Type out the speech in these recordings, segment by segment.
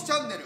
きチャンネル。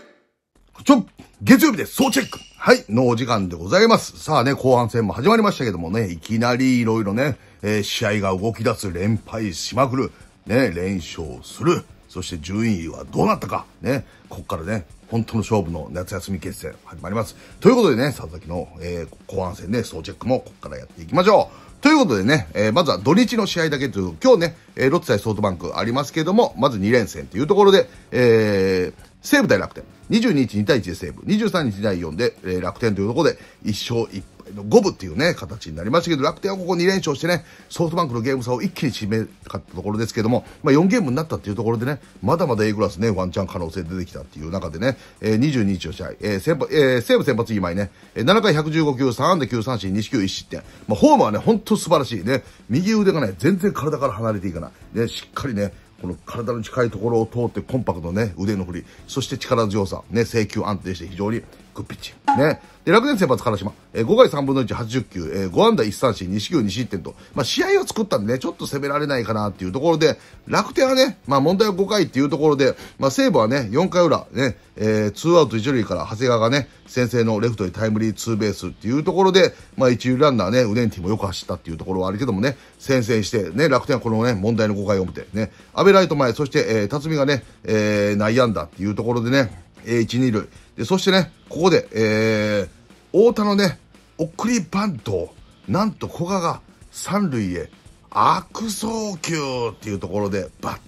ちょ、月曜日です。総チェック。はい、のお時間でございます。さあね、後半戦も始まりましたけどもね、いきなりいろいろね、えー、試合が動き出す、連敗しまくる、ね、連勝する。そして順位はどうなったか。ね、こっからね、本当の勝負の夏休み決戦始まります。ということでね、佐々木の、えー、後半戦で、ね、総チェックもこっからやっていきましょう。ということでね、えー、まずは土日の試合だけという、今日ね、えー、ロッツ対ソフトバンクありますけども、まず2連戦というところで、えー、西武対楽天。22日2対1で西武。23日2対4で、えー、楽天というところで、1勝1敗の五分っていうね、形になりましたけど、楽天はここ2連勝してね、ソフトバンクのゲーム差を一気に締めかったところですけども、まあ、4ゲームになったっていうところでね、まだまだ A クラスね、ワンチャン可能性出てきたっていう中でね、えー、22日の試合、えー先えー、西武先発今井ね、7回115球、3安打9三振、2球1失点。まあ、ホームはね、本当素晴らしいね、右腕がね、全然体から離れていかない。ね、しっかりね、この体の近いところを通ってコンパクトね、腕の振り、そして力強さ、ね、制球安定して非常にグッピッチ。ね。で、楽天先発、金島。えー、5回3分の1、80球。えー、5安打1三振、四球2失点と。まあ、試合を作ったんでね、ちょっと攻められないかなっていうところで、楽天はね、まあ、問題は5回っていうところで、まあ、西武はね、4回裏、ね、えー、2アウト1塁から、長谷川がね、先制のレフトにタイムリーツーベースっていうところで、まあ、1塁ランナーね、ウデンティもよく走ったっていうところはあるけどもね、先制して、ね、楽天はこのね、問題の5回を見て、ね、安部ライト前、そして、えー、辰巳がね、えー、内野安打っていうところでね、えー、1、2塁、で、そしてね、ここで、えー、太田のね、送りバントを、なんと古賀が三塁へ悪送球っていうところで、バッと。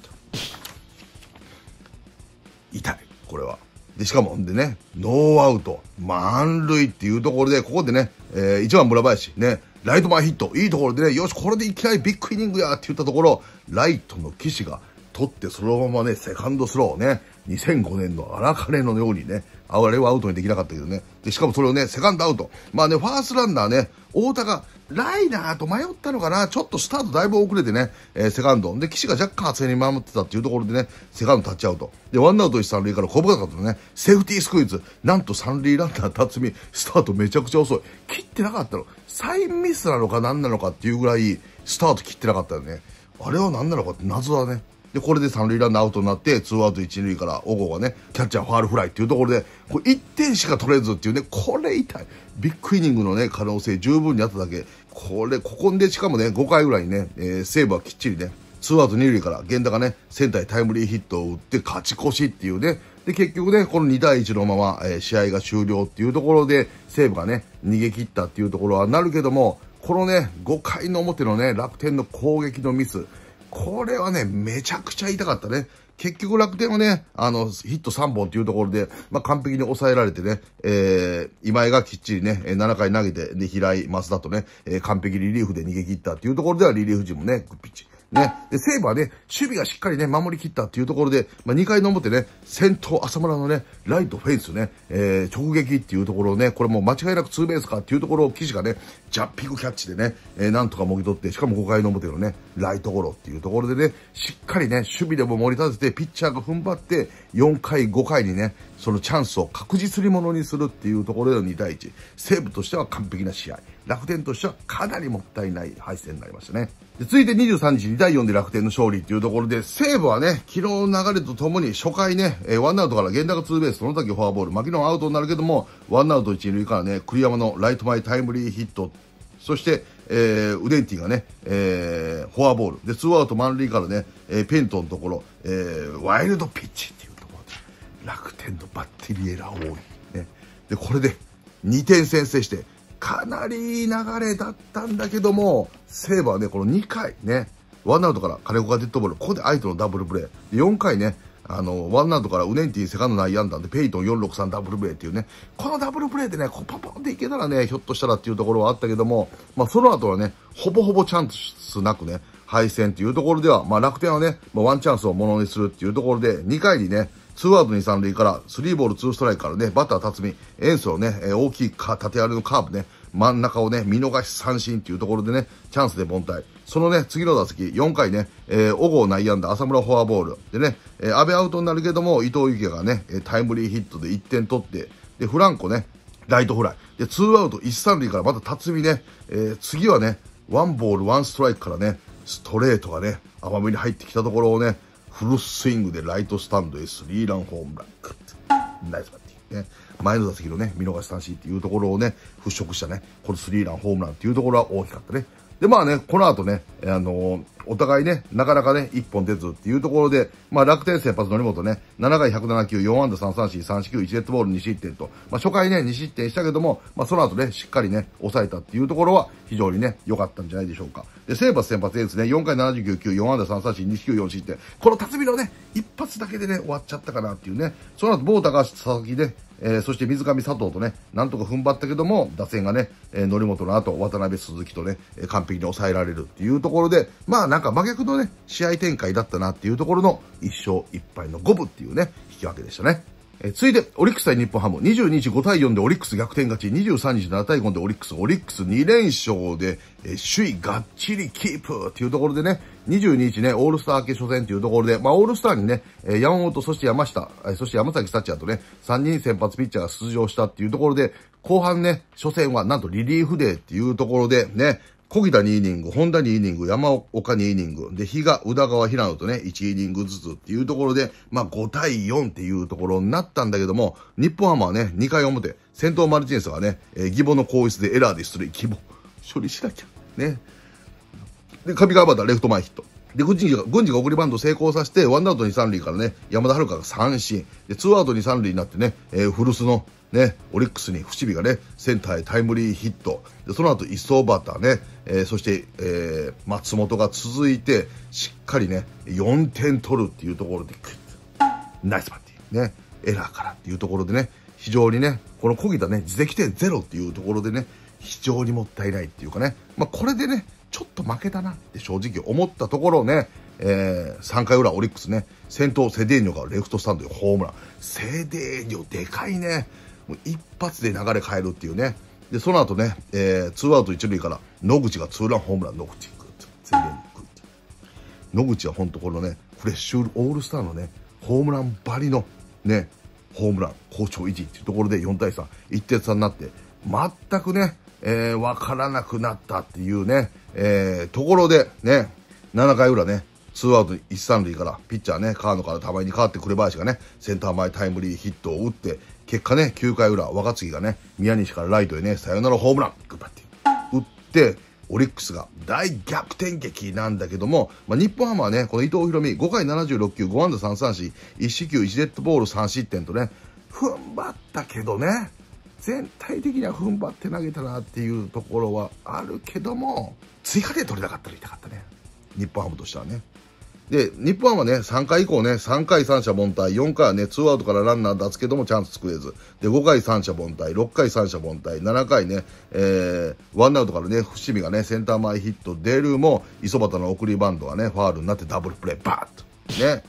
痛い、これは。で、しかも、でね、ノーアウト、満塁っていうところで、ここでね、えー、一番村林、ね、ライト前ヒット、いいところでね、よし、これでいきなりビッグイニングやって言ったところ、ライトの騎士が取って、そのままね、セカンドスローね、2005年の荒金のようにね、あれはアウトにできなかったけどね。で、しかもそれをね、セカンドアウト。まあね、ファーストランナーね、太田がライナーと迷ったのかな、ちょっとスタートだいぶ遅れてね、えー、セカンド。で、岸が若干厚めに守ってたっていうところでね、セカンド立ちチうとで、ワンアウト一三塁から小深かったね、セーフティースクイズ。なんと三塁ランナー辰巳、スタートめちゃくちゃ遅い。切ってなかったの。サインミスなのか何なのかっていうぐらい、スタート切ってなかったよね。あれは何なのかって謎だね。で、これで三塁ランナーアウトになって、ツーアウト一塁から、小郷がね、キャッチャーファールフライっていうところで、これ1点しか取れずっていうね、これ痛い。ビッグイニングのね、可能性十分にあっただけ、これ、ここでしかもね、5回ぐらいね、えー、セーブはきっちりね、ツーアウト二塁から、源田がね、センターにタイムリーヒットを打って勝ち越しっていうね、で、結局ね、この2対1のまま、えー、試合が終了っていうところで、西武がね、逃げ切ったっていうところはなるけども、このね、5回の表のね、楽天の攻撃のミス、これはね、めちゃくちゃ痛かったね。結局楽天はね、あの、ヒット3本っていうところで、まあ、完璧に抑えられてね、えー、今井がきっちりね、7回投げて、で、平井、松田とね、えー、完璧リリーフで逃げ切ったっていうところでは、リリーフ陣もね、グッピッチ。ね。で、セーブはね、守備がしっかりね、守り切ったっていうところで、まあ、2回の表ね、先頭浅村のね、ライトフェンスね、えー、直撃っていうところをね、これも間違いなくツーベースかっていうところを記事がね、ジャッピングキャッチでね、えー、なんとかもぎ取って、しかも5回の表のね、ライトゴロっていうところでね、しっかりね、守備でも盛り立てて、ピッチャーが踏ん張って、4回、5回にね、そのチャンスを確実にものにするっていうところでの2対1。西武としては完璧な試合。楽天としてはかなりもったいない敗戦になりましたね。で続いて23日2対4で楽天の勝利っていうところで、西武はね、昨日の流れとともに初回ね、えー、ワンアウトから源田がツーベース、その時フォアボール、牧野アウトになるけども、ワンアウト1塁からね、栗山のライト前タイムリーヒットそして、えー、ウデンティがね、えー、フォアボール。で、ツーアウト満塁からね、えー、ペントのところ、えー、ワイルドピッチっていうところで、楽天のバッテリーエラー多い。ね。で、これで2点先制して、かなりいい流れだったんだけども、セーバーね、この2回ね、ワンアウトから金子がデッドボール、ここで相手のダブルプレー。4回ね、あの、ワンアウトからウネンティセカンド内野安打で、ペイトン463ダブルプレーっていうね、このダブルプレーでね、こうパンパンっていけたらね、ひょっとしたらっていうところはあったけども、まあ、その後はね、ほぼほぼチャンスなくね、敗戦っていうところでは、まあ、楽天はね、まあ、ワンチャンスをものにするっていうところで、2回にね、ツーアウト2、3塁から、スリーボール2ストライクからね、バッター辰巳、エンスをね、え大きいか縦割りのカーブね、真ん中をね、見逃し三振っていうところでね、チャンスで凡退。そのね、次の打席、4回ね、えー、小郷内野安打、浅村フォアボール。でね、えー、安倍アウトになるけども、伊藤幸がね、タイムリーヒットで1点取って、で、フランコね、ライトフライ。で、ツーアウト1、3塁からまた辰巳ね、えー、次はね、ワンボール、ワンストライクからね、ストレートがね、甘めに入ってきたところをね、フルスイングでライトスタンドへスリーランホームラン。ナイスバッティング。ね、前の打席のね、見逃し三振っていうところをね、払拭したね、このスリーランホームランっていうところは大きかったね。で、まあね、この後ね、あのー、お互いね、なかなかね、一本出ずっていうところで、まあ楽天先発則本ね、7回107球、4安打3三振、3四9 1レッドボール2失点と、まあ初回ね、2失点したけども、まあその後ね、しっかりね、抑えたっていうところは非常にね、良かったんじゃないでしょうか。で、西発先発エースね、4回79球、4安打3三振、2四4失点。この辰巳のね、一発だけでね、終わっちゃったかなっていうね、その後、某高橋佐々木ね、えー、そして水上佐藤とね、なんとか踏ん張ったけども、打線がね、えー、則本の後、渡辺鈴木とね、えー、完璧に抑えられるっていうところで、まあなんか真逆のね、試合展開だったなっていうところの、1勝1敗の5分っていうね、引き分けでしたね。えー、いで、オリックス対日本ハム。22日5対4でオリックス逆転勝ち。23日7対5でオリックス。オリックス2連勝で、え首位がっちりキープっていうところでね、22日ね、オールスター明け初戦というところで、まあ、オールスターにね、山本、そして山下、そして山崎幸也とね、3人先発ピッチャーが出場したっていうところで、後半ね、初戦はなんとリリーフデーっていうところで、ね、小木田2イニング、本田2イニング、山岡2イニング、で、比嘉、宇田川、平野とね、1イニングずつっていうところで、まあ5対4っていうところになったんだけども、日本ハムはね、2回表、先頭マルチンスがね、えー、義母の衣室でエラーで出塁、義母、処理しなきゃ。ね。で、上川端レフト前ヒット。で、軍事が、軍事が送りバント成功させて、ワンアウト二三塁からね、山田遥が三振。で、ツーアウト二三塁になってね、えー、古巣のね、オリックスに伏見がね、センターへタイムリーヒット。で、その後、一層バッターね、えー、そして、えー、松本が続いて、しっかりね、4点取るっていうところで、ナイスバッティング。ね、エラーからっていうところでね、非常にね、この小木田ね、自責点ゼロっていうところでね、非常にもったいないっていうかね、まあ、これでね、ちょっと負けたなって正直思ったところね、えー、3回裏オリックスね、先頭セデーニョがレフトスタンドでホームラン。セデーニョでかいね。もう一発で流れ変えるっていうね。で、その後ね、えー、アウト1塁から野口がツーランホームラン、野口グッと、セデーニョグッ野口は本当このね、フレッシュオールスターのね、ホームランばりのね、ホームラン、好調維持っていうところで4対3、1点差になって、全くね、えー、わからなくなったっていうね、えー、ところで、ね、7回裏ね、ツーアウト一三塁から、ピッチャーね、川野からたまに変わって紅林がね、センター前タイムリーヒットを打って、結果ね、9回裏、若槻がね、宮西からライトへね、サヨナラホームラン、グバッて打って、オリックスが大逆転劇なんだけども、まあ、日本ハムはね、この伊藤大海、5回76球、5安打3三振、1四球、1デッドボール3失点とね、踏ん張ったけどね、全体的には踏ん張って投げたなっていうところはあるけども、追加点取れなかったら痛かったね。日本ハムとしてはね。で、日本ハムはね、3回以降ね、3回三者凡退、4回はね、ーアウトからランナー出すけどもチャンス作れず、で、5回三者凡退、6回三者凡退、7回ね、えー、ワンアウトからね、伏見がね、センター前ヒット出るも、磯端の送りバンドがね、ファールになってダブルプレー、バーッと。ね。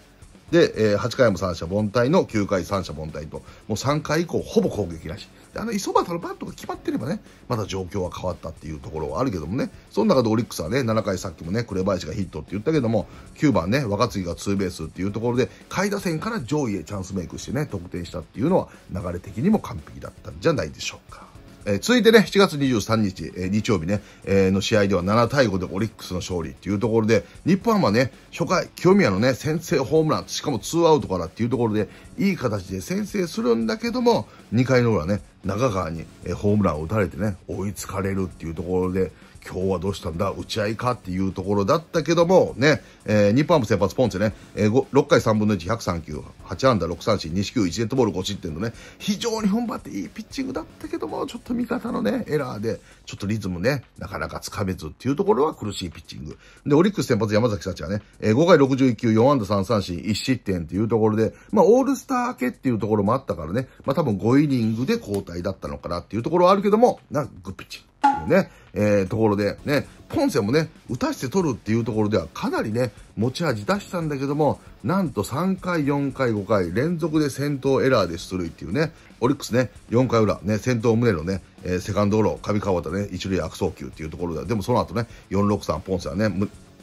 で、えー、8回も三者凡退の9回三者凡退と、もう3回以降、ほぼ攻撃なし。あの、磯端のバットが決まってればね、まだ状況は変わったっていうところはあるけどもね、その中でオリックスはね、7回さっきもね、紅林がヒットって言ったけども、9番ね、若杉がツーベースっていうところで、下位打線から上位へチャンスメイクしてね、得点したっていうのは、流れ的にも完璧だったんじゃないでしょうか。え続いてね、7月23日、えー、日曜日ね、えー、の試合では7対5でオリックスの勝利っていうところで、日本ハムはね、初回、清宮のね、先制ホームラン、しかも2アウトからっていうところで、いい形で先制するんだけども、2回の裏ね、中川にホームランを打たれてね、追いつかれるっていうところで、今日はどうしたんだ打ち合いかっていうところだったけども、ね、えー、日本ハム先発ポンツね、えー、6回3分の1、103球、8安打、6三振、2四球、1デッドボール5失点のね、非常に踏ん張っていいピッチングだったけども、ちょっと味方のね、エラーで、ちょっとリズムね、なかなかつかめずっていうところは苦しいピッチング。で、オリックス先発山崎幸はね、えー、5回61球、4安打3三振、1失点っていうところで、まあ、オールスター明けっていうところもあったからね、まあ、多分5イニングで交代だったのかなっていうところはあるけども、な、グッピッチング。ていうね、えー、ところで、ね、ポンセもね、打たして取るっていうところではかなりね、持ち味出したんだけども、なんと3回、4回、5回連続で先頭エラーで出塁っていうね、オリックスね、4回裏、ね、先頭胸のね、えー、セカンドゴロ、上川田ね、一塁悪送球っていうところで、は、でもその後ね、463ポンセはね、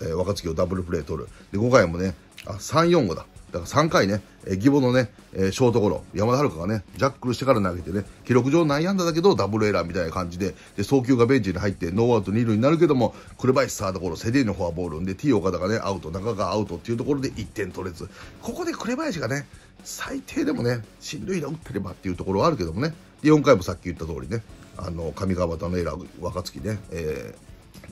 えー、若月をダブルプレー取る。で、5回もね、あ、3、4、5だ。だから3回ね、えー、義母のね、えー、ショートゴロ、山田遥がね、ジャックルしてから投げてね、記録上内野安打だけどダブルエラーみたいな感じで、で、送球がベンチに入ってノーアウト2塁になるけども、紅林サードゴロ、セディのフォアボールで、T 岡田がね、アウト、中川アウトっていうところで1点取れず、ここで紅林がね、最低でもね、進塁打打ってればっていうところはあるけどもね、で、4回もさっき言った通りね、あの、上川端のエラー、若月ね、え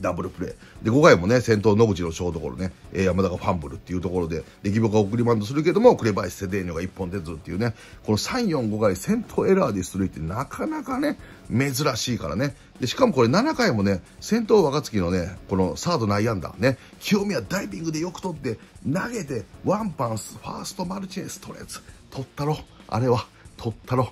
ダブルプレー。で、5回もね、先頭野口のショートゴロね、えー、山田がファンブルっていうところで、出義母が送りバントするけども、紅林セデーニョが1本出ずっていうね、この3、4、5回先頭エラーで出塁ってなかなかね、珍しいからね。で、しかもこれ7回もね、先頭若月のね、このサード内野安打ね、清宮ダイビングでよく取って、投げて、ワンパンス、ファーストマルチェス、トレーツ、取ったろ。あれは、取ったろ。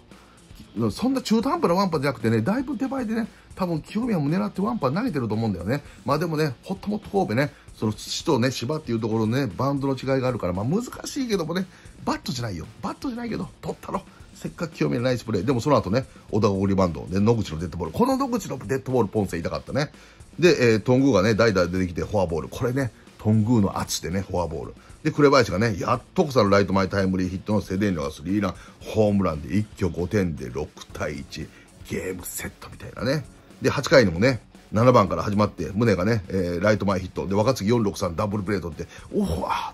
そんな中途半端なワンパンじゃなくてね、だいぶ手前でね、多分清宮も狙ってワンパン投げてると思うんだよね。まあでもね、ほっともっと神戸ね、その土とね、芝っていうところのね、バウンドの違いがあるから、まあ難しいけどもね、バットじゃないよ。バットじゃないけど、取ったろ。せっかく清宮のナイスプレー。でもその後ね、小田小リバンド、ね、野口のデッドボール。この野口のデッドボール、ポンセ痛かったね。で、えー、トングーがね、代打出てきてフォアボール。これね、トングーの圧でね、フォアボール。で、紅林がね、やっとこさのライト前タイムリーヒットのセデーニョがスリーラン、ホームランで一挙5点で6対1、ゲームセットみたいなね。で、8回にもね、7番から始まって、宗がね、えー、ライト前ヒット。で、若槻463ダブルプレートって、おおわっ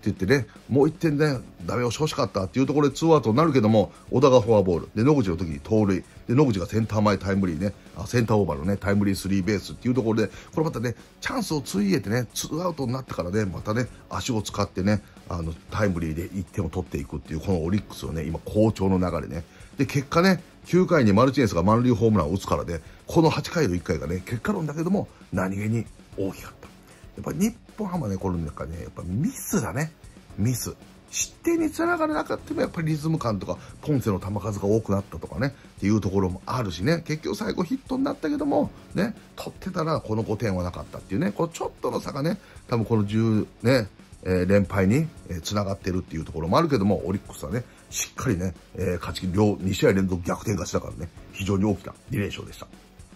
て言ってね、もう1点ね、ダメ押し欲しかったっていうところで2アウトになるけども、小田がフォアボール。で、野口の時に盗塁。で、野口がセンター前タイムリーね、あセンターオーバーのね、タイムリースリーベースっていうところで、これまたね、チャンスをついえてね、2アウトになってからね、またね、足を使ってね、あのタイムリーで1点を取っていくっていうこのオリックスをね今好調の流れねで結果ね9回にマルチネスが満塁ホームランを打つからでこの8回の1回がね結果論だけども何気に大きかったやっぱ日本ハムはねこの中ねやっぱミスだねミス失点につながらなかったもやっぱりリズム感とかポンセの球数が多くなったとかねっていうところもあるしね結局最後ヒットになったけどもね取ってたらこの5点はなかったっていうねこれちょっとの差がね多分この10ねえ連敗に繋がってるっていうところもあるけども、オリックスはね、しっかりね、え勝ち切り、両、2試合連続逆転勝ちだからね、非常に大きな2連勝でした。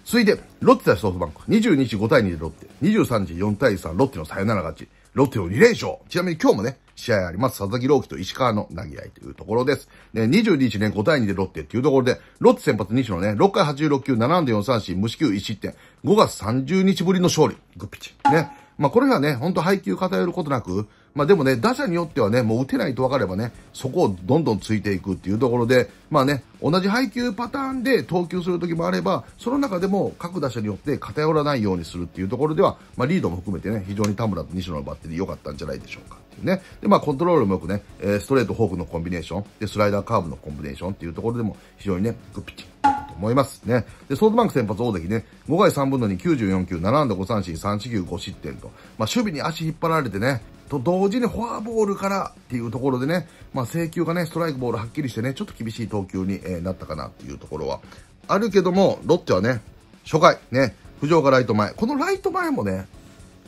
続いて、ロッテ対ソフトバンク。22時5対2でロッテ。23時4対3、ロッテのサヨナラ勝ち。ロッテの2連勝。ちなみに今日もね、試合あります。佐々木朗希と石川の投げ合いというところです。ね、22日ね、5対2でロッテっていうところで、ロッテ先発西野ね、6回86球、7で4三振、無四球1失点。5月30日ぶりの勝利。グッピチ。ね。まあ、これがね、ほんと配球偏ることなく、まあでもね、打者によってはね、もう打てないと分かればね、そこをどんどんついていくっていうところで、まあね、同じ配球パターンで投球するときもあれば、その中でも各打者によって偏らないようにするっていうところでは、まあリードも含めてね、非常に田村と西野のバッテリー良かったんじゃないでしょうかっていうね。で、まあコントロールもよくね、ストレート、フォークのコンビネーション、で、スライダー、カーブのコンビネーションっていうところでも非常にね、グッピッチと思いますね。で、ソフトバンク先発大関ね、5回3分の2、94球、7安打5三振、3四球5失点と、まあ守備に足引っ張られてね、と同時にフォアボールからっていうところでね、まあ、請求がね、ストライクボールはっきりしてね、ちょっと厳しい投球に、えなったかなっていうところはあるけども、ロッテはね、初回、ね、浮上がライト前。このライト前もね、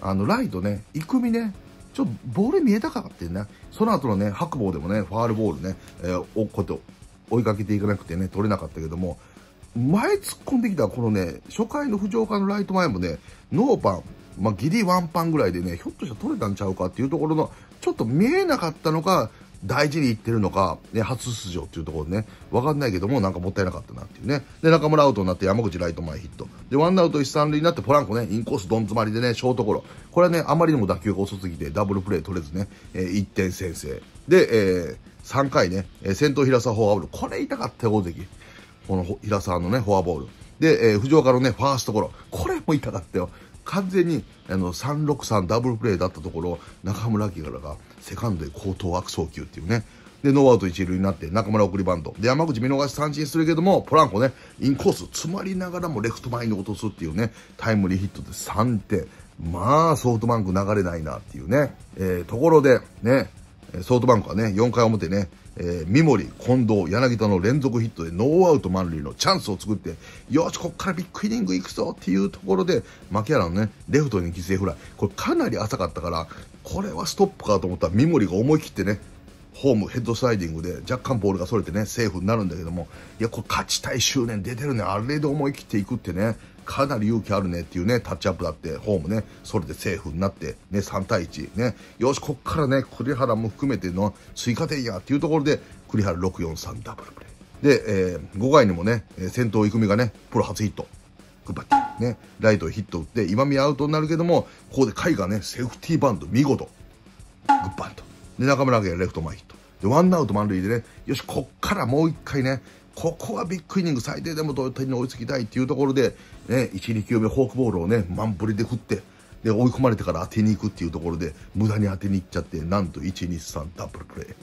あの、ライトね、イクミね、ちょっとボール見えたかっていうね、その後のね、白棒でもね、ファールボールね、えー、こうやって追いかけていかなくてね、取れなかったけども、前突っ込んできたこのね、初回の浮上化のライト前もね、ノーパン、まあ、ギリワンパンぐらいでね、ひょっとしたら取れたんちゃうかっていうところの、ちょっと見えなかったのか、大事にいってるのか、ね、初出場っていうところね、わかんないけども、なんかもったいなかったなっていうね。で、中村アウトになって山口ライト前ヒット。で、ワンアウト一三塁になってポランコね、インコースどん詰まりでね、ショートゴロ。これはね、あまりにも打球が遅すぎて、ダブルプレー取れずね、えー、1点先制。で、えー、3回ね、先頭平沢フォアボール。これ痛かったよ、大関。この平沢のね、フォアボール。で、えー、藤岡のね、ファーストゴロ。これも痛かったよ。完全にあの363ダブルプレーだったところ、中村晃からがセカンドで高等悪送球っていうね。で、ノーアウト一塁になって、中村送りバント。で、山口見逃し三振するけども、ポランコね、インコース詰まりながらもレフト前に落とすっていうね、タイムリーヒットで3点。まあ、ソフトバンク流れないなっていうね、えー、ところで、ね、ソフトバンクはね、4回表ね、えー、三森、近藤、柳田の連続ヒットでノーアウト満塁のチャンスを作って、よし、こっからビッグイニングいくぞっていうところで、牧原のね、レフトに犠牲フライ。これかなり浅かったから、これはストップかと思ったら三森が思い切ってね、ホームヘッドスライディングで若干ボールがそれてね、セーフになるんだけども、いや、これ勝ちたい執念出てるね、あれで思い切っていくってね、かなり勇気あるねっていうね、タッチアップだって、ホームね、それでセーフになって、ね、3対1、ね、よし、こっからね、栗原も含めての追加点やっていうところで、栗原643ダブルプレー。で、えー、5回にもね、先頭くみがね、プロ初ヒット。グッバッね、ライトヒット打って、今見アウトになるけども、ここで甲斐がね、セーフティーバンド、見事。グッバンと。で、中村家レフト前ヒット。で、ワンアウト満塁でね、よし、こっからもう一回ね、ここはビッグイニング最低でも同点に追いつきたいっていうところで、ね、1、2球目フォークボールをね、満振りで振って、で、追い込まれてから当てに行くっていうところで、無駄に当てに行っちゃって、なんと1、2、3、ダブルプレー。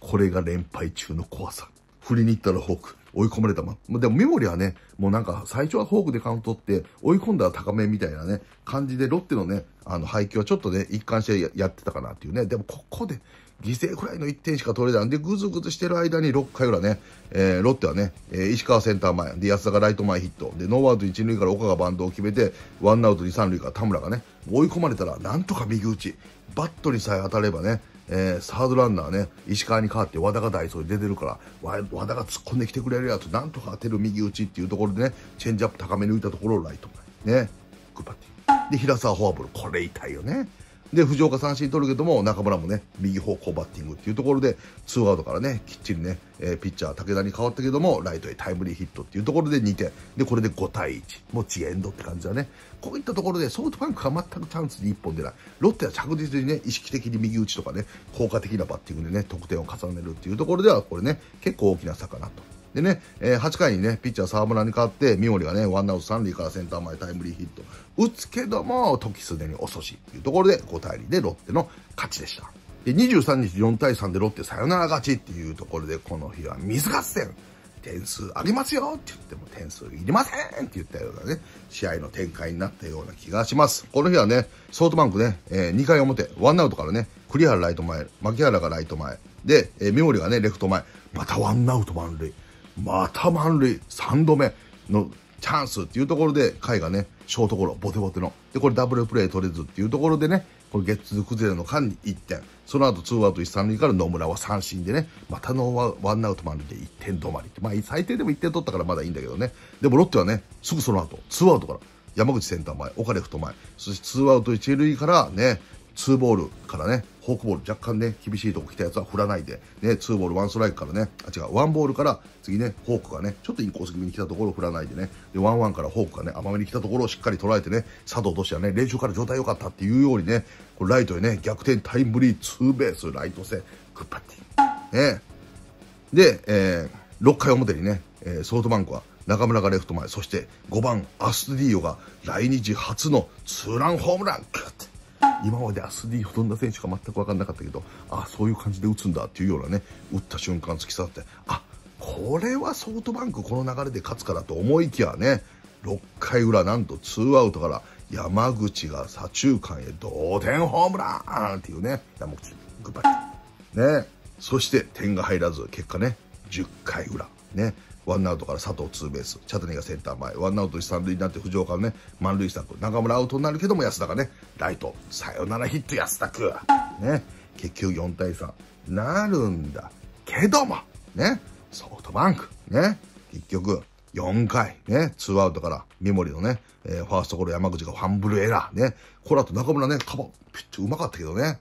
これが連敗中の怖さ。振りに行ったらフォーク。追い込まれたま。でもメモリはね、もうなんか最初はフォークでカウントって、追い込んだら高めみたいなね、感じで、ロッテのね、あの、配球はちょっとね、一貫してやってたかなっていうね。でもここで、犠牲くらいの1点しか取れないんで、ぐずぐずしてる間に6回裏ね、えー、ロッテはね、えー、石川センター前、で、安田がライト前ヒット、で、ノーアウト1塁から岡がバントを決めて、ワンアウト2、3塁から田村がね、追い込まれたら、なんとか右打ち、バットにさえ当たればね、えー、サードランナーね、石川に代わって和田がダイソーに出てるから、和田が突っ込んできてくれるやつ、なんとか当てる右打ちっていうところでね、チェンジアップ高め抜いたところをライト前、ね、グッバッティで、平沢フォアボール、これ痛いよね。で、藤岡三振取るけども、中村もね、右方向バッティングっていうところで、ツーアウトからね、きっちりね、えー、ピッチャー武田に変わったけども、ライトへタイムリーヒットっていうところで2点。で、これで5対1。もうチエンドって感じだね。こういったところで、ソフトバンクは全くチャンスに1本出ない。ロッテは着実にね、意識的に右打ちとかね、効果的なバッティングでね、得点を重ねるっていうところでは、これね、結構大きな差かなと。でね、えー、8回にね、ピッチャー沢村に代わって、三森がね、ワンアウト三塁からセンター前タイムリーヒット打つけども、時すでに遅しというところで5対2でロッテの勝ちでした。で、23日4対3でロッテサヨナラ勝ちっていうところで、この日は水合戦。点数ありますよって言っても点数いりませんって言ったようなね、試合の展開になったような気がします。この日はね、ソフトバンクね、えー、2回表、ワンアウトからね、栗原ライト前、牧原がライト前、で、えー、三森がね、レフト前、またワンアウト満塁。また満塁3度目のチャンスっていうところで、甲斐がね、ショートゴロ、ボテボテの。で、これダブルプレー取れずっていうところでね、これゲッツー崩れの間に1点。その後、ツーアウト1、3塁から野村は三振でね、またノーワンアウト満塁で1点止まりまあ、最低でも1点取ったからまだいいんだけどね。でもロッテはね、すぐその後、ツーアウトから、山口センター前、岡レフト前、そしてツーアウト1塁からね、ツーボールからね、フォークボール若干ね、厳しいとこ来たやつは振らないで、ね、ツーボール、ワンストライクからね、あ、違う、ワンボールから次ね、フォークがね、ちょっとインコース気味に来たところを振らないでね、で、ワンワンからフォークがね、甘めに来たところをしっかり捉えてね、佐藤としてはね、練習から状態良かったっていうようにね、これライトへね、逆転タイムリーツーベース、ライト線、グッパッティ。ね。で、えー、6回表にね、えソフトバンクは中村がレフト前、そして5番アスディーヨが来日初のツーランホームラン、グッ今までアスリートどんな選手か全く分かんなかったけどあそういう感じで打つんだっていうようなね打った瞬間突き刺さってあこれはソフトバンクこの流れで勝つからと思いきやね6回裏なんと2アウトから山口が左中間へ同点ホームランっていうね山口グッバイねそして点が入らず結果ね10回裏ねワンアウトから佐藤ツーベース、チャタニがセンター前、ワンアウト一三塁になって藤岡のね、満塁策、中村アウトになるけども安田がね、ライト、サヨナラヒット安田くね、結局4対3、なるんだけども、ね、ソフトバンク、ね、結局、4回、ね、ツーアウトから、三森のね、えー、ファーストゴロ山口がファンブルエラー、ね、この後中村ね、カバー、ピッチうまかったけどね。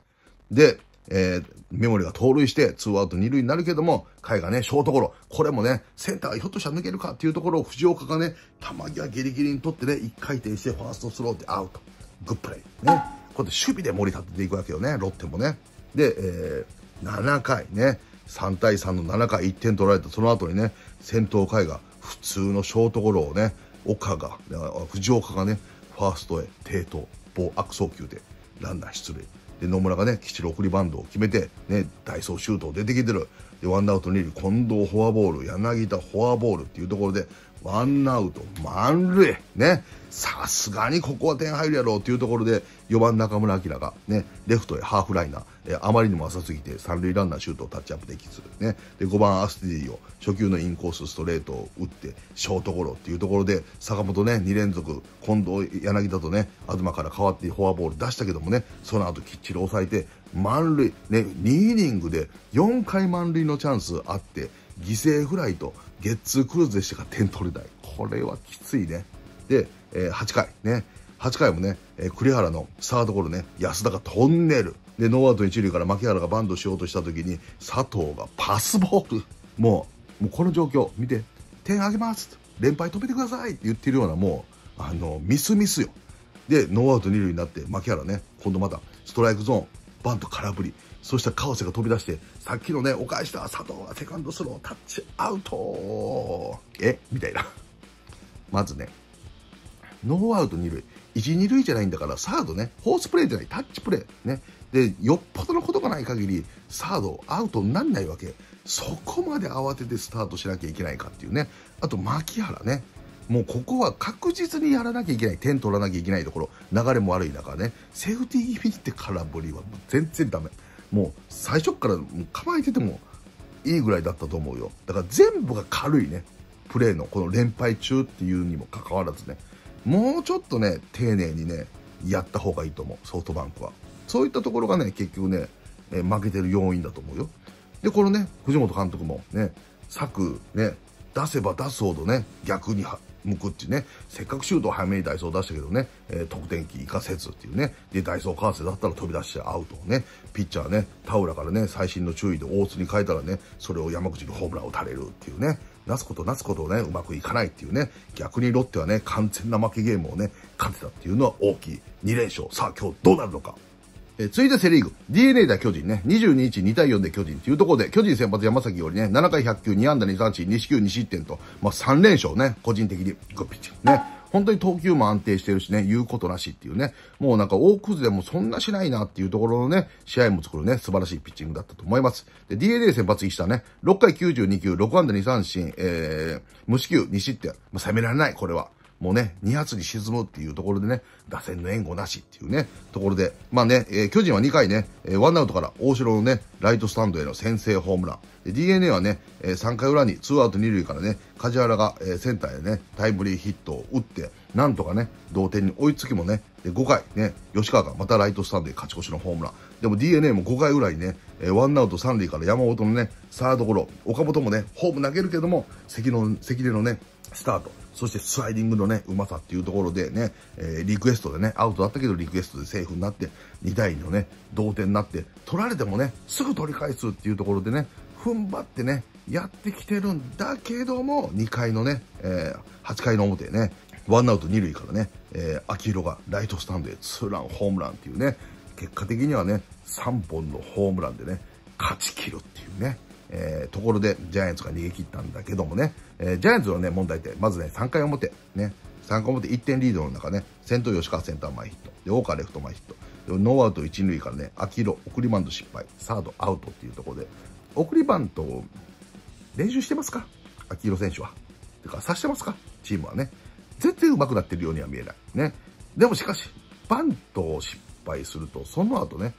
で、えー、メモリが盗塁して、ツーアウト二塁になるけども、甲斐がね、ショートゴロ。これもね、センターがひょっとしたら抜けるかっていうところを藤岡がね、球際ギリギリに取ってね、一回転してファーストスローでアウト。グップレイ。ね。こうやって守備で盛り立てていくわけよね、ロッテもね。で、えー、7回ね、3対3の7回1点取られた、その後にね、先頭甲斐が普通のショートゴロをね、岡が、藤岡がね、ファーストへ、低投、棒悪送球で、ランナー出塁。で野村がね吉六送りバンドを決めて、ね、ダイソーシュートを出てきてるでワンアウト二塁近藤フォアボール柳田フォアボールっていうところでワンアウト、満塁。ね。さすがにここは点入るやろうというところで、4番中村晃が、ね、レフトへハーフライナー、えあまりにも浅すぎて三塁ランナーシュートをタッチアップできず、ね、で5番アスティディを初球のインコースストレートを打ってショートゴロっていうところで坂本ね2連続近藤柳田とね東から変わってフォアボール出したけどもねその後きっちり抑えて満塁、ね、2イニングで4回満塁のチャンスあって犠牲フライとゲッツークルーズでしたが点取れないこれはきついねで、えー、8回ね8回もね、えー、栗原のサードゴロね安田がトンネルでノーアウト一塁から牧原がバントしようとした時に佐藤がパスボールもうもうこの状況見て点あげます連敗止めてくださいって言ってるようなもうあのミスミスよでノーアウト二塁になって牧原ね今度またストライクゾーンバント空振りそしたら川瀬が飛び出して、さっきのね、お返した佐藤がセカンドスロータッチアウトえみたいな。まずね、ノーアウト2塁。1、2塁じゃないんだから、サードね、フォースプレーじゃない、タッチプレー。ね。で、よっぽどのことがない限り、サードアウトになんないわけ。そこまで慌ててスタートしなきゃいけないかっていうね。あと、牧原ね。もうここは確実にやらなきゃいけない。点取らなきゃいけないところ。流れも悪い中ね。セーフティーフィ味って空振りは全然ダメ。もう最初から構えててもいいぐらいだったと思うよだから全部が軽いねプレーのこの連敗中っていうにもかかわらずねもうちょっとね丁寧にねやった方がいいと思うソフトバンクはそういったところがね結局ね、え負けてる要因だと思うよでこのね藤本監督もね策ね出せば出すほどね逆に向くっていうね、せっかくシュートを早めにダイソー出したけどね、えー、得点機生かせずっていうね、で、ダイソーカーセだったら飛び出してアウトをね、ピッチャーね、田浦からね、最新の注意で大津に変えたらね、それを山口にホームランを打たれるっていうね、なすことなすことをね、うまくいかないっていうね、逆にロッテはね、完全な負けゲームをね、勝てたっていうのは大きい。2連勝。さあ今日どうなるのか。え続いてセリーグ。DNA 対巨人ね。22日2対4で巨人というところで、巨人先発山崎よりね、7回100球、2安打2三振、2球2失点と、まあ3連勝ね、個人的に。ピッチ。ね。本当に投球も安定してるしね、言うことなしっていうね、もうなんか大崩れもそんなしないなっていうところのね、試合も作るね、素晴らしいピッチングだったと思います。で、DNA 先発したね、6回92球、6安打2三振、えー、無四球2失点。まあ、攻められない、これは。もうね、2発に沈むっていうところでね、打線の援護なしっていうね、ところで、まあね、えー、巨人は2回ね、えー、ワンアウトから大城のね、ライトスタンドへの先制ホームラン。DNA はね、えー、3回裏に2アウト2塁からね、梶原が、えー、センターへね、タイムリーヒットを打って、なんとかね、同点に追いつきもね、で5回ね、吉川がまたライトスタンドへ勝ち越しのホームラン。でも DNA も5回ぐらいね、えー、ワンアウト3塁から山本のね、サードゴロ、岡本もね、ホーム投げるけども、関の関根のね、スタート。そしてスライディングのね、うまさっていうところでね、えー、リクエストでね、アウトだったけどリクエストでセーフになって、2対2のね、同点になって、取られてもね、すぐ取り返すっていうところでね、踏ん張ってね、やってきてるんだけども、2回のね、えー、8回の表ね、ワンアウト2塁からね、えー、秋広がライトスタンドへツーラン、ホームランっていうね、結果的にはね、3本のホームランでね、勝ち切るっていうね、えー、ところでジャイアンツが逃げ切ったんだけどもね、えー、ジャイアンツのね、問題点、まずね、3回表、ね、3回表1点リードの中ね、先頭吉川センター前ヒット、で、大川レフト前ヒット、ノーアウト1塁からね、秋広、送りバント失敗、サードアウトっていうところで、送りバントを練習してますか秋広選手は。てか、さしてますかチームはね。全然上手くなってるようには見えない。ね。でもしかし、バントを失敗すると、その後ね、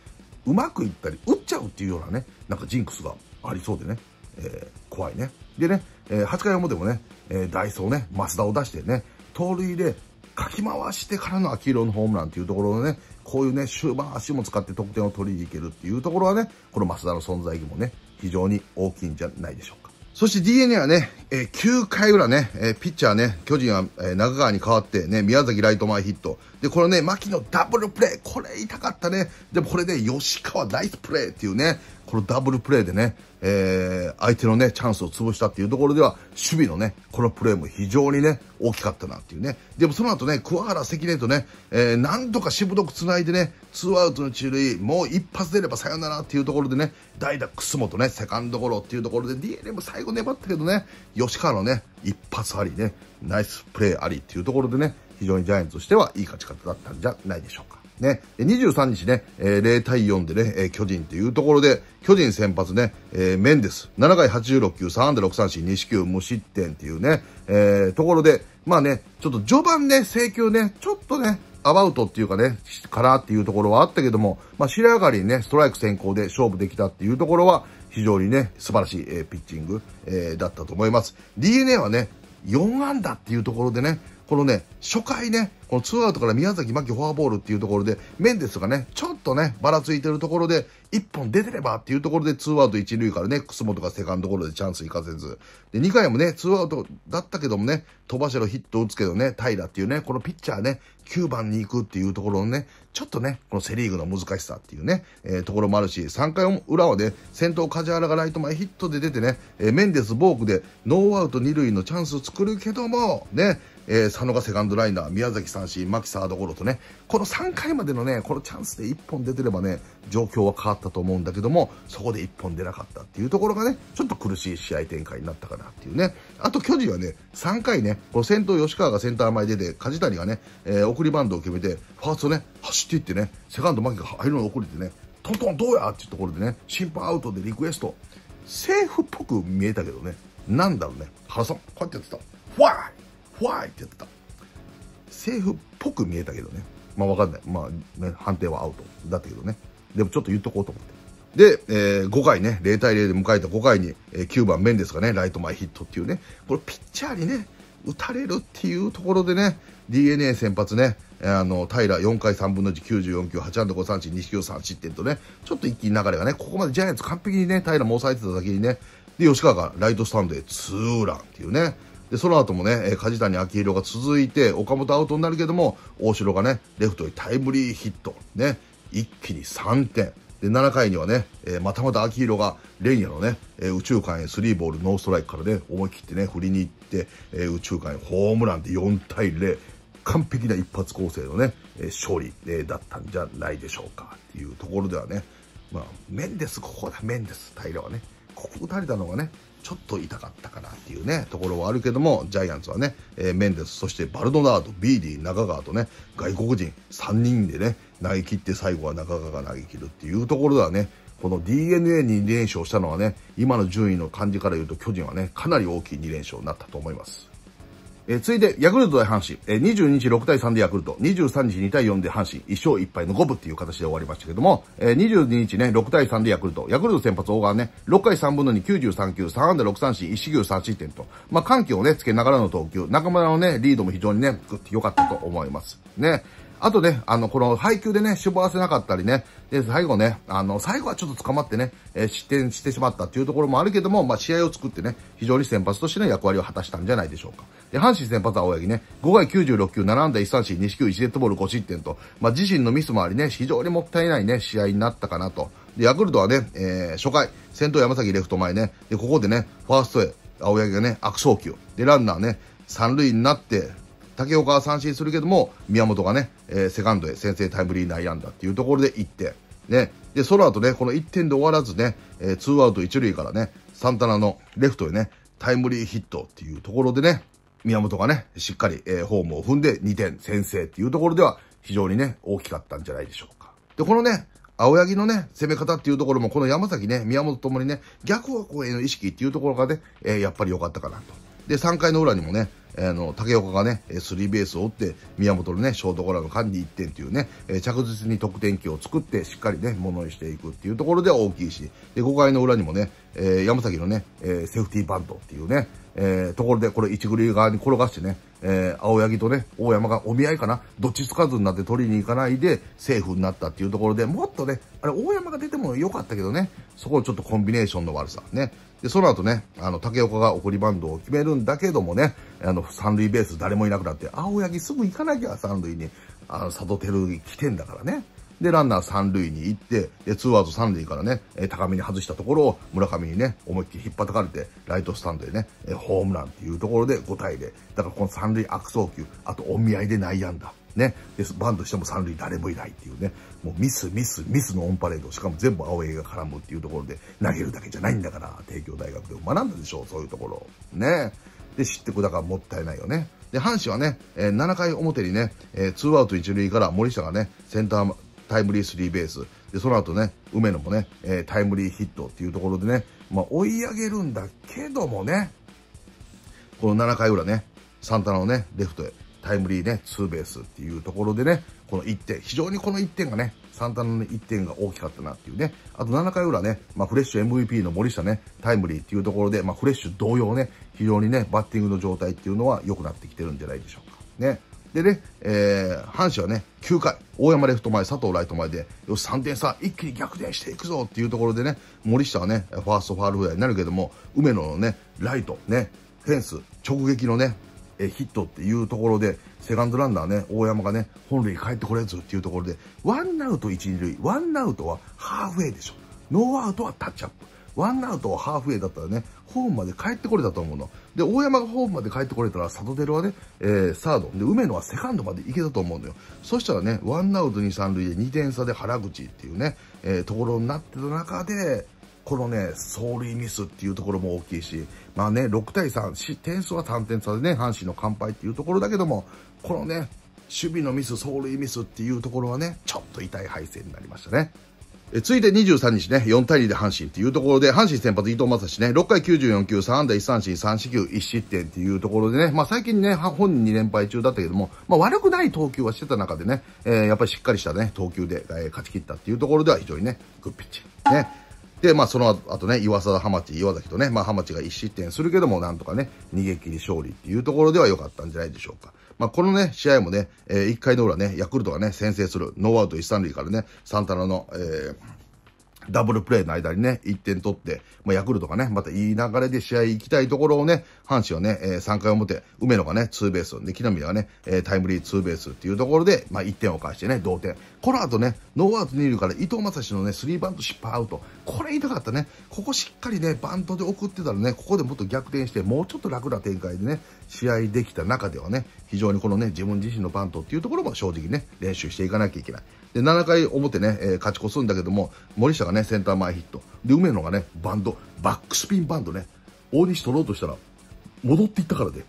うまくいったり、打っちゃうっていうようなね、なんかジンクスがありそうでね、えー、怖いね。でね、えー、8回表もね、えー、ダイソーね、増田を出してね、盗塁でかき回してからの秋色のホームランっていうところのね、こういうね、終盤足も使って得点を取りにいけるっていうところはね、この増田の存在意義もね、非常に大きいんじゃないでしょうか。そして DNA はね、えー、9回裏ね、えー、ピッチャーね、巨人は、えー、中川に代わってね、宮崎ライト前ヒット。で、これね、牧のダブルプレー、これ痛かったね。でもこれで、ね、吉川ナイスプレーっていうね、このダブルプレーでね、えー、相手のね、チャンスを潰したっていうところでは、守備のね、このプレーも非常にね、大きかったなっていうね。でもその後ね、桑原関根とね、えー、なんとかしぶとくつないでね、ツーアウトの一塁、もう一発出ればさよならっていうところでね、代打楠本ね、セカンドゴロっていうところで、DNA も最後粘ったけどね、吉川のね、一発ありね、ナイスプレーありっていうところでね、非常にジャイアンツとしてはいい勝ち方だったんじゃないでしょうか。ね、23日ね、えー、0対4でね、えー、巨人っていうところで、巨人先発ね、えー、メンデス。7回86球、3安打6三振、2四球無失点っていうね、えー、ところで、まあね、ちょっと序盤ね、制球ね、ちょっとね、アバウトっていうかね、からっていうところはあったけども、まあ、白上がりにね、ストライク先行で勝負できたっていうところは、非常にね、素晴らしい、えー、ピッチング、えー、だったと思います。DNA はね、4安打っていうところでね、このね、初回ね、このツーアウトから宮崎真紀フォアボールっていうところで、メンデスがね、ちょっとね、ばらついてるところで、一本出てればっていうところで、ツーアウト一塁からね、楠本がセカンドゴロでチャンス行かせず。で、2回もね、ツーアウトだったけどもね、飛ばしろヒット打つけどね、平っていうね、このピッチャーね、9番に行くっていうところのね、ちょっとね、このセリーグの難しさっていうね、えー、ところもあるし、3回裏はね、先頭梶原がライト前ヒットで出てね、えー、メンデス、ボークでノーアウト二塁のチャンスを作るけども、ね、えー、佐野がセカンドライナー、宮崎三振、牧サードゴロとね、この3回までのね、このチャンスで1本出てればね、状況は変わったと思うんだけども、そこで1本出なかったっていうところがね、ちょっと苦しい試合展開になったかなっていうね。あと巨人はね、3回ね、この先頭吉川がセンター前出て、梶谷がね、えー、送りバンドを決めて、ファーストね、走っていってね、セカンド牧が入るのを送れてね、トントンどうやっていうところでね、審判アウトでリクエスト、セーフっぽく見えたけどね、なんだろうね、原さん、こうやってやってた。ファイファイってやってた。政府っぽく見えたけどね。まあわかんない。まあ、ね、判定はアウトだったけどね。でもちょっと言っとこうと思って。で、えー、5回ね、0対0で迎えた5回に、えー、9番メンデスがね、ライト前ヒットっていうね、これピッチャーにね、打たれるっていうところでね、DNA 先発ね、あの、平4回3分の1、94球、8安打5三振、2 9、3失点とね、ちょっと一気に流れがね、ここまでジャイアンツ完璧にね、平も抑えてただけにね、で、吉川がライトスタンドへツーランっていうね、でその後もね、梶谷昭弘が続いて、岡本アウトになるけども、大城がね、レフトにタイムリーヒット、ね、一気に3点。で、7回にはね、えー、またまた昭広が、レイヤのね、えー、宇宙間へスリーボールノーストライクからね、思い切ってね、振りに行って、えー、宇宙間へホームランで4対0。完璧な一発構成のね、え勝利、えだったんじゃないでしょうか。っていうところではね、まあ、メンデス、ここだ、メンデス、大量はね。ここ打たれたのがね、ちょっと痛かったかなっていうね、ところはあるけども、ジャイアンツはね、えー、メンデス、そしてバルドナード、ビーディ、中川とね、外国人3人でね、投げ切って最後は中川が投げ切るっていうところではね、この DNA に2連勝したのはね、今の順位の感じから言うと巨人はね、かなり大きい2連勝になったと思います。えー、ついで、ヤクルト対阪神、えー、22日6対3でヤクルト、23日2対4で阪神、1勝1敗の5分っていう形で終わりましたけども、えー、22日ね、6対3でヤクルト、ヤクルト先発大川ね、6回3分の2、93球、3安打6三振、1四球3失点と、まあ、緩急をね、つけながらの投球、中村のね、リードも非常にね、良かったと思います。ね。あとね、あの、この配球でね、絞らせなかったりね、で、最後ね、あの、最後はちょっと捕まってね、え失点してしまったっていうところもあるけども、まあ、試合を作ってね、非常に先発としての役割を果たしたんじゃないでしょうか。で、阪神先発は青柳ね、5回96球、7安打1三振、2球1デッドボール5失点と、まあ、自身のミスもありね、非常にもったいないね、試合になったかなと。で、ヤクルトはね、えー、初回、先頭山崎レフト前ね、で、ここでね、ファーストへ、青柳がね、悪送球。で、ランナーね、三塁になって、竹岡は三振するけども、宮本がね、えー、セカンドへ先制タイムリー内安打っていうところで1点。ね。で、その後ね、この1点で終わらずね、えー、2アウト1塁からね、サンタナのレフトへね、タイムリーヒットっていうところでね、宮本がね、しっかり、えー、ホームを踏んで2点先制っていうところでは非常にね、大きかったんじゃないでしょうか。で、このね、青柳のね、攻め方っていうところも、この山崎ね、宮本ともにね、逆方向への意識っていうところがね、えー、やっぱり良かったかなと。で、3回の裏にもね、あの、竹岡がね、スリーベースを打って、宮本のね、ショートゴロの間に1点というね、着実に得点機を作って、しっかりね、ものにしていくっていうところで大きいし、で、5回の裏にもね、えー、山崎のね、えー、セーフティーバントっていうね、えー、ところでこれ一グリ側に転がしてね、えー、青柳とね、大山がお見合いかな、どっちつかずになって取りに行かないで、セーフになったっていうところで、もっとね、あれ、大山が出ても良かったけどね、そこちょっとコンビネーションの悪さ、ね。で、その後ね、あの、竹岡が送りバンドを決めるんだけどもね、あの、三塁ベース誰もいなくなって、青柳すぐ行かなきゃ、三塁に、あの、佐渡照来てんだからね。で、ランナー3塁に行って、で、2アウト3塁からね、え高めに外したところを村上にね、思いっきり引っ張たかれて、ライトスタンドでね、ホームランっていうところで5対0。だからこの3塁悪送球、あとお見合いで内野安打。ね。で、バントしても三塁誰もいないっていうね。もうミス、ミス、ミスのオンパレード。しかも全部青江が絡むっていうところで、投げるだけじゃないんだから、帝京大学で学んだでしょう、そういうところ。ね。で、知ってくだからもったいないよね。で、阪神はね、えー、7回表にね、えー、2アウト1塁から森下がね、センタータイムリースリーベース。で、その後ね、梅野もね、えー、タイムリーヒットっていうところでね、まあ、追い上げるんだけどもね、この7回裏ね、サンタナのね、レフトへタイムリーね、ツーベースっていうところでね、この1点、非常にこの1点がね、サンタナの1点が大きかったなっていうね。あと7回裏ね、まあ、フレッシュ MVP の森下ね、タイムリーっていうところで、まあ、フレッシュ同様ね、非常にね、バッティングの状態っていうのは良くなってきてるんじゃないでしょうか。ね。でね、えー、阪神はね、9回、大山レフト前、佐藤ライト前で、よし、3点差、一気に逆転していくぞっていうところでね、森下はね、ファーストファールフライになるけども、梅野のね、ライト、ね、フェンス、直撃のね、えヒットっていうところで、セカンドランナーね、大山がね、本塁帰ってこれずっていうところで、ワンアウト1、2塁、ワンアウトはハーフウェイでしょ。ノーアウトはタッチアップ。ワンアウトをハーフウェイだったらね、ホームまで帰ってこれたと思うの。で、大山がホームまで帰ってこれたら、サトテルはね、えー、サード。で、梅野はセカンドまで行けたと思うのよ。そしたらね、ワンアウト2、3塁で2点差で原口っていうね、えー、ところになってた中で、このね、走塁ミスっていうところも大きいし、まあね、6対3、点数は3点差でね、阪神の完敗っていうところだけども、このね、守備のミス、走塁ミスっていうところはね、ちょっと痛い敗戦になりましたね。え続いて23日ね、4対2で阪神っていうところで、阪神先発伊藤正史ね、6回94球、3安打1三振、3四球、1失点っていうところでね、まあ最近ね、本人2連敗中だったけども、まあ悪くない投球はしてた中でね、えー、やっぱりしっかりしたね、投球で、えー、勝ち切ったっていうところでは非常にね、グッピッチ。ね。で、まあその後ね、岩佐、浜地、岩崎とね、まあ浜地が1失点するけども、なんとかね、逃げ切り勝利っていうところでは良かったんじゃないでしょうか。まあ、このね、試合もね、えー、1回の裏ね、ヤクルトがね、先制する、ノーアウト1、3塁からね、サンタナの、えー、ダブルプレーの間にね、1点取って、まあ、ヤクルトがね、またいい流れで試合行きたいところをね、阪神はね、えー、3回表、梅野がね、ツーベース、で、木浪がね、えー、タイムリーツーベースっていうところで、まあ、1点を返してね、同点。この後ね、ノーアウト2塁から伊藤正史のね、スリーバント失敗アウト。これ痛かったね。ここしっかりね、バントで送ってたらね、ここでもっと逆転して、もうちょっと楽な展開でね、試合できた中ではね、非常にこのね、自分自身のバントっていうところも正直ね、練習していかなきゃいけない。で、7回表ね、えー、勝ち越すんだけども、森下がね、センター前ヒット。で、梅野がね、バンド、バックスピンバンドね、大西取ろうとしたら、戻っていったからで、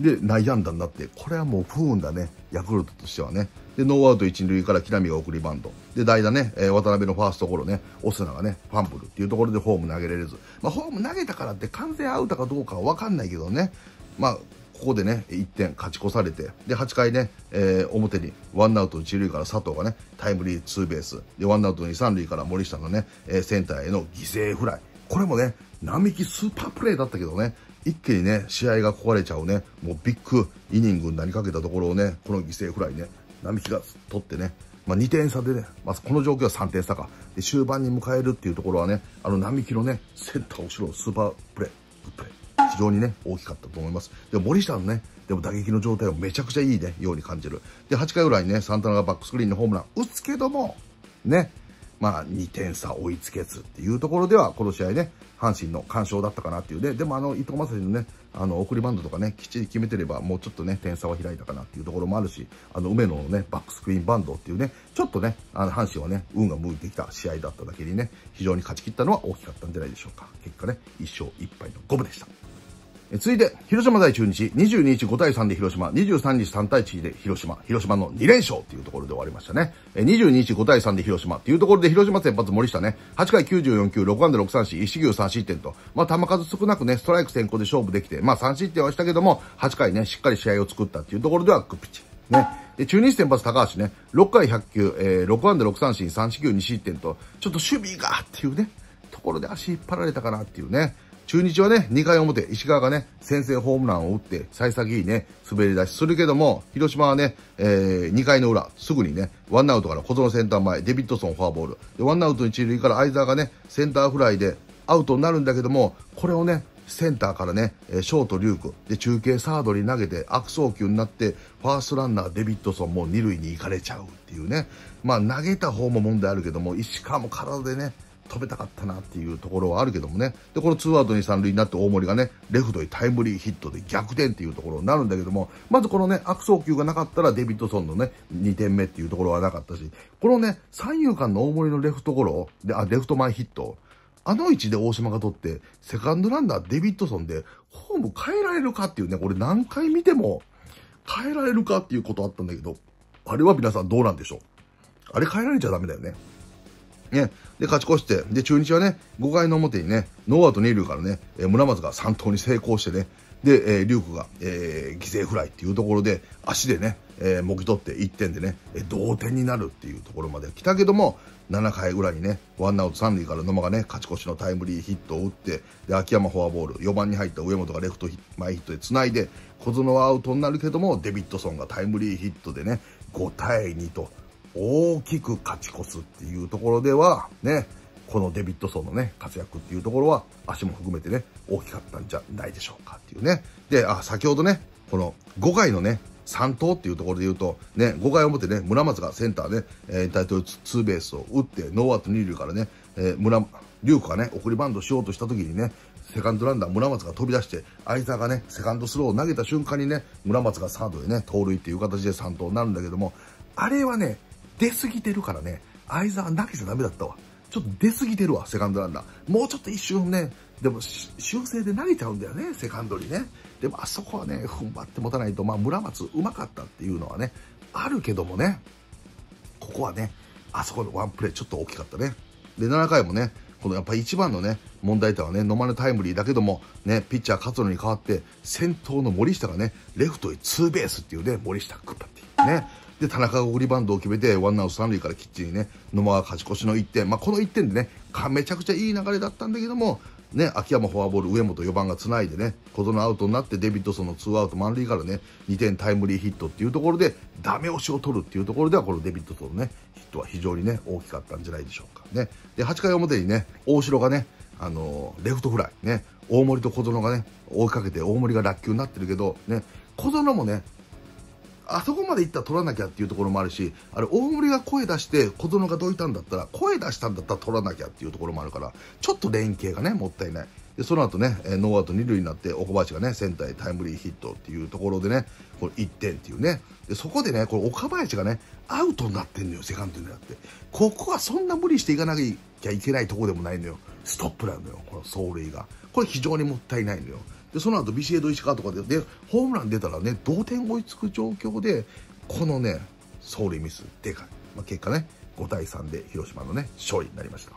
で、内野安打になって、これはもう不運だね、ヤクルトとしてはね。で、ノーアウト1塁から木浪が送りバント。で、代打ね、えー、渡辺のファーストゴロね、オスナがね、ファンブルっていうところでホーム投げられず。まあ、ホーム投げたからって完全アウトかどうかはわかんないけどね、まあ、ここでね、1点勝ち越されて、で、8回ね、えー、表に、ワンアウト1塁から佐藤がね、タイムリーツーベース、で、ワンアウト2、3塁から森下のね、えー、センターへの犠牲フライ。これもね、並木スーパープレイだったけどね、一気にね、試合が壊れちゃうね、もうビッグイニングになりかけたところをね、この犠牲フライね、並木が取ってね、まあ、2点差でね、まあ、この状況は3点差か。で、終盤に迎えるっていうところはね、あの並木のね、センター後ろのスーパープレイ、グップレイ。非常にね、大きかったと思います。で、森下のね、でも打撃の状態をめちゃくちゃいいね、ように感じる。で、8回裏にね、サンタナがバックスクリーンのホームラン打つけども、ね、まあ、2点差追いつけずっていうところでは、この試合ね、阪神の完勝だったかなっていうね、でもあの、伊藤正樹のね、あの、送りバンドとかね、きっちり決めてれば、もうちょっとね、点差は開いたかなっていうところもあるし、あの、梅野のね、バックスクリーンバンドっていうね、ちょっとね、あの、阪神はね、運が向いてきた試合だっただけにね、非常に勝ち切ったのは大きかったんじゃないでしょうか。結果ね、1勝1敗の5分でした。続いて、広島大中日、22日5対3で広島、23日3対1で広島、広島の2連勝というところで終わりましたね。22日5対3で広島というところで広島先発森下ね、8回94球、6安打6三振、1球3失点と、まあ球数少なくね、ストライク先行で勝負できて、まあ3失点はしたけども、8回ね、しっかり試合を作ったっていうところではッピッチ。ね。で、中日先発高橋ね、6回100球、えー、6安打6三振、3四球2失点と、ちょっと守備がっていうね、ところで足引っ張られたかなっていうね。中日はね、2回表、石川がね、先制ホームランを打って、幸先いいね、滑り出しするけども、広島はね、えー、2回の裏、すぐにね、ワンアウトから小園センター前、デビッドソンフォアボール。で、ワンアウト1塁から相沢がね、センターフライでアウトになるんだけども、これをね、センターからね、ショート、リューク、で、中継サードに投げて、悪送球になって、ファーストランナー、デビッドソンも2塁に行かれちゃうっていうね。まあ、投げた方も問題あるけども、石川も体でね、飛べたかったなっていうところはあるけどもね。で、この2アウトに3塁になって大森がね、レフトにタイムリーヒットで逆転っていうところになるんだけども、まずこのね、悪送球がなかったらデビッドソンのね、2点目っていうところはなかったし、このね、三遊間の大森のレフトゴロ、で、あ、レフト前ヒット、あの位置で大島が取って、セカンドランナーデビッドソンで、ホーム変えられるかっていうね、これ何回見ても変えられるかっていうことあったんだけど、あれは皆さんどうなんでしょうあれ変えられちゃダメだよね。ね、で勝ち越して、で中日はね5回の表にねノーアウト二塁からね、えー、村松が3投に成功してね、で、えー、リュウクが、えー、犠牲フライっていうところで足でね、えー、もぎ取って1点でね、えー、同点になるっていうところまで来たけども7回裏にねワンアウト三塁から野間がね勝ち越しのタイムリーヒットを打ってで秋山フォアボール4番に入った上本がレフト前ヒットでつないで小園はアウトになるけどもデビッドソンがタイムリーヒットでね5対2と。大きく勝ち越すっていうところでは、ね、このデビッドソンのね、活躍っていうところは、足も含めてね、大きかったんじゃないでしょうかっていうね。で、あ、先ほどね、この5回のね、3投っていうところで言うと、ね、5回表ね、村松がセンターで、ね、えー、タイトルツーベースを打って、ノーアウト二塁からね、えー、村、龍子がね、送りバンドしようとした時にね、セカンドランナー村松が飛び出して、相沢がね、セカンドスローを投げた瞬間にね、村松がサードでね、盗塁っていう形で3投になるんだけども、あれはね、出過ぎてるからね、相沢投げちゃダメだったわ。ちょっと出過ぎてるわ、セカンドランナー。もうちょっと一瞬ね、でも修正で投げちゃうんだよね、セカンドにね。でもあそこはね、踏ん張って持たないと、まあ村松上手かったっていうのはね、あるけどもね、ここはね、あそこのワンプレーちょっと大きかったね。で、7回もね、このやっぱ一番のね、問題点はね、ノマネタイムリーだけども、ね、ピッチャー勝野に代わって、先頭の森下がね、レフトへツーベースっていうね、森下っだっていうね、で、田中が送りバンドを決めて、ワンアウト三塁からきっちりね、野間が勝ち越しの1点。まあ、この1点でね、めちゃくちゃいい流れだったんだけども、ね、秋山フォアボール、上本4番がつないでね、小園アウトになって、デビッドソンのツーアウト満塁からね、2点タイムリーヒットっていうところで、ダメ押しを取るっていうところでは、このデビッドソンのね、ヒットは非常にね、大きかったんじゃないでしょうかね。で、8回表にね、大城がね、あのレフトフライ、ね、大森と小園がね、追いかけて、大森が落球になってるけど、ね、小園もね、あそこまで行ったら取らなきゃっていうところもあるし、あれ、大森が声出して小園がどいたんだったら、声出したんだったら取らなきゃっていうところもあるから、ちょっと連携がね、もったいない。で、その後ね、ノーアウト2塁になって、岡林がね、センターへタイムリーヒットっていうところでね、これ1点っていうね。で、そこでね、これ岡林がね、アウトになってんのよ、セカンドになって。ここはそんな無理していかなきゃいけないとこでもないのよ。ストップなんだよ、この走塁が。これ非常にもったいないのよ。でその後ビシエド石川とかででホームラン出たらね同点追いつく状況でこのね走塁ミスでかい、まあ、結果ね5対3で広島のね勝利になりました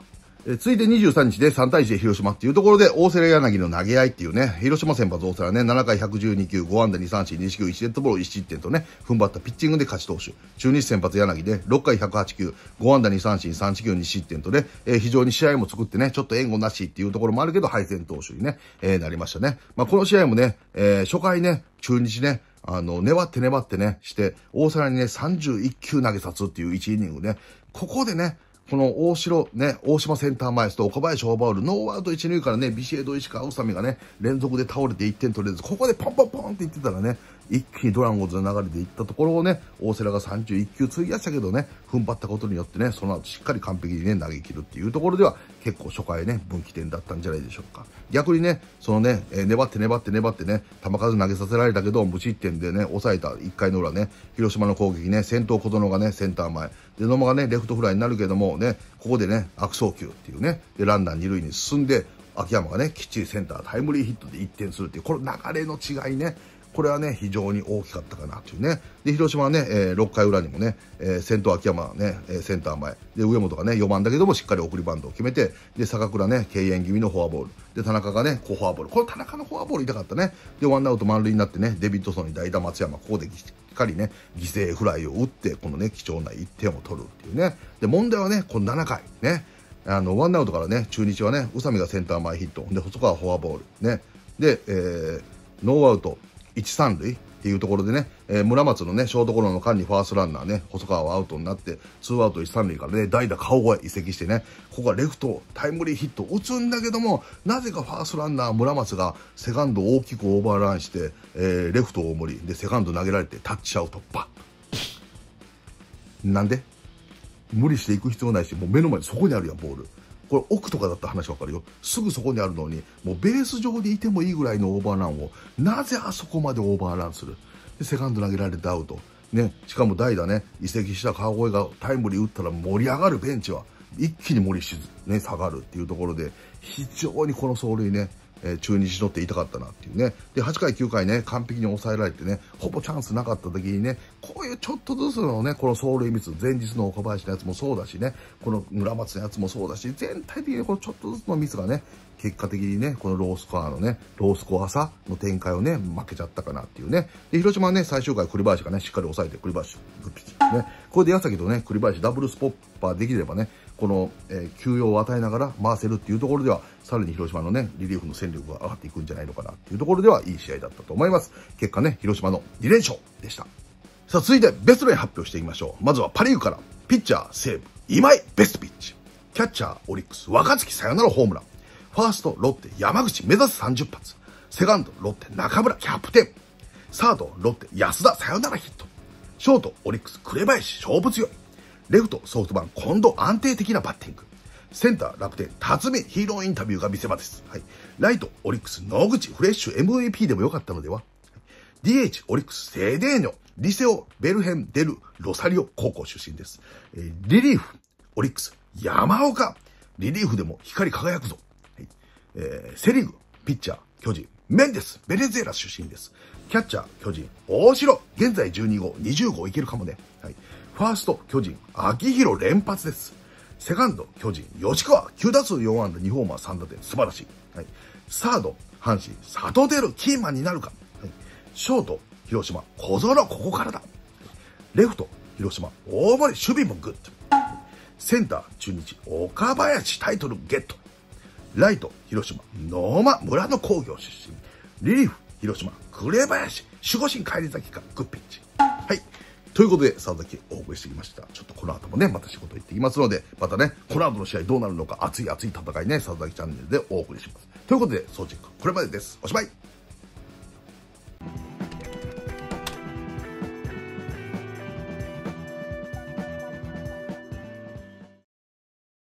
えついで23日で3対1で広島っていうところで、大瀬良柳の投げ合いっていうね、広島先発大瀬良ね、7回112球、5安打2三振、2四球、1デッドボール1失点とね、踏ん張ったピッチングで勝ち投手。中日先発柳で、6回108球、5安打2三振、3四球、2失点とね、えー、非常に試合も作ってね、ちょっと援護なしっていうところもあるけど、敗戦投手にね、えー、なりましたね。まあ、この試合もね、えー、初回ね、中日ね、あの、粘って粘ってね、して、大瀬良にね、31球投げさすっていう1イニングね、ここでね、この大城、ね、大島センター前スと岡林オーバール、ノーアウト一塁からね、ビシエド、石川、宇佐美がね、連続で倒れて1点取れず、ここでポンポンポンっていってたらね、一気にドラゴンズの流れでいったところをね、大瀬良が31球費やしたけどね、踏ん張ったことによってね、その後しっかり完璧にね、投げ切るっていうところでは、結構初回ね、分岐点だったんじゃないでしょうか。逆にね、そのね、えー、粘って粘って粘ってね、球数投げさせられたけど、無失点でね、抑えた1回の裏ね、広島の攻撃ね、先頭小園がね、センター前、で、野間がね、レフトフライになるけども、ね、ここでね、悪送球っていうね、で、ランナー二塁に進んで、秋山がね、きっちりセンタータイムリーヒットで1点するっていう、この流れの違いね、これはね、非常に大きかったかなというね。で、広島はね、えー、6回裏にもね、えー、先頭秋山ね、えー、センター前。で、上本がね、4番だけどもしっかり送りバンドを決めて、で、坂倉ね、敬遠気味のフォアボール。で、田中がね、こうフォアボール。これ田中のフォアボール痛かったね。で、ワンアウト満塁になってね、デビッドソンに代打松山、ここでしっかりね、犠牲フライを打って、このね、貴重な1点を取るっていうね。で、問題はね、この7回、ね。あの、ワンアウトからね、中日はね、宇佐美がセンター前ヒット。で、細川フォアボール。ね。で、えー、ノーアウト一三塁っていうところでね、えー、村松のね、ショートゴロの間にファーストランナーね、細川はアウトになって、ツーアウト一三塁からね、代打顔越え移籍してね、ここはレフトタイムリーヒット打つんだけども、なぜかファーストランナー村松がセカンド大きくオーバーランして、えー、レフト大盛り、で、セカンド投げられてタッチアウト、バッなんで無理していく必要ないし、もう目の前にそこにあるやん、ボール。これ奥とかだったら話わかるよ。すぐそこにあるのに、もうベース上でいてもいいぐらいのオーバーランを、なぜあそこまでオーバーランする。で、セカンド投げられてアウト。ね、しかも代打ね、移籍した川越がタイムリー打ったら盛り上がるベンチは、一気に盛しず、ね、下がるっていうところで、非常にこの走塁ね、えー、中日取って痛かったなっていうね。で、8回、9回ね、完璧に抑えられてね、ほぼチャンスなかった時にね、こういうちょっとずつのね、この走塁ミス、前日の岡林のやつもそうだしね、この村松のやつもそうだし、全体的にこのちょっとずつのミスがね、結果的にね、このロースコアのね、ロースコア差の展開をね、負けちゃったかなっていうね。で、広島はね、最終回栗林がね、しっかり抑えて、栗林、グッピッチ。ね、これで矢崎とね、栗林ダブルスポッパーできればね、この、えー、休養を与えながら回せるっていうところでは、さらに広島のね、リリーフの戦力が上がっていくんじゃないのかなっていうところでは、いい試合だったと思います。結果ね、広島の2連勝でした。さあ、続いてベストライン発表していきましょう。まずはパリーグから、ピッチャー、西武、今井、ベストピッチ。キャッチャー、オリックス、若月さよならホームラン。ファースト、ロッテ、山口、目指す30発。セカンド、ロッテ、中村、キャプテン。サード、ロッテ、安田、サヨナラヒット。ショート、オリックス、紅林、勝負強い。レフト、ソフトバンク、今度安定的なバッティング。センター、楽天、辰巳、ヒーローインタビューが見せ場です。はい。ライト、オリックス、野口、フレッシュ、MVP でもよかったのでは ?DH、オリックス、セデーニョ、リセオ、ベルヘン、デル、ロサリオ、高校出身です。えー、リリーフ、オリックス、山岡、リリーフでも光り輝くぞ。はい、えー、セリーグ、ピッチャー、巨人、メンデス、ベネズエラ出身です。キャッチャー、巨人、大城、現在12号、20号いけるかもね。はい。ファースト、巨人、秋広連発です。セカンド、巨人、吉川、9打数4安打、2ホーマー3打点、素晴らしい。はい、サード、阪神、佐藤るキーマンになるか。はい、ショート、広島、小園、ここからだ。レフト、広島、大森、守備もグッド。センター、中日、岡林、タイトルゲット。ライト、広島、野間、村の工業出身。リリーフ、広島、紅林、守護神帰り咲きか、グッピッチ。ということで、佐々木お送りしてきました。ちょっとこの後もね、また仕事行ってきますので、またね、この後の試合どうなるのか、熱い熱い戦いね、佐々木チャンネルでお送りします。ということで、総チェック、これまでです。おしまい